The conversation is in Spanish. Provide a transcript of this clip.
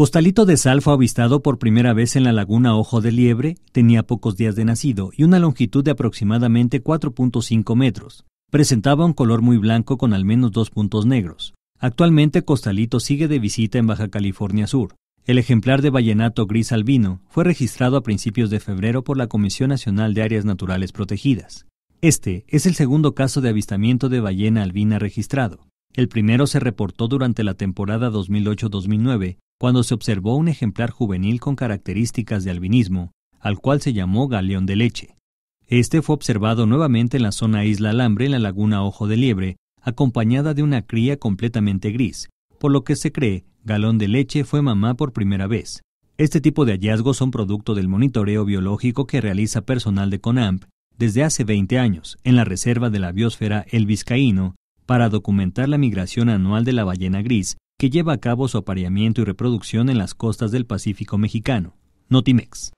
Costalito de Sal fue avistado por primera vez en la laguna Ojo de Liebre, tenía pocos días de nacido y una longitud de aproximadamente 4.5 metros. Presentaba un color muy blanco con al menos dos puntos negros. Actualmente Costalito sigue de visita en Baja California Sur. El ejemplar de ballenato gris albino fue registrado a principios de febrero por la Comisión Nacional de Áreas Naturales Protegidas. Este es el segundo caso de avistamiento de ballena albina registrado. El primero se reportó durante la temporada 2008-2009 cuando se observó un ejemplar juvenil con características de albinismo, al cual se llamó galeón de leche. Este fue observado nuevamente en la zona Isla Alambre en la laguna Ojo de Liebre, acompañada de una cría completamente gris, por lo que se cree galón de leche fue mamá por primera vez. Este tipo de hallazgos son producto del monitoreo biológico que realiza personal de CONAMP desde hace 20 años en la reserva de la biosfera El Vizcaíno para documentar la migración anual de la ballena gris que lleva a cabo su apareamiento y reproducción en las costas del Pacífico mexicano, Notimex.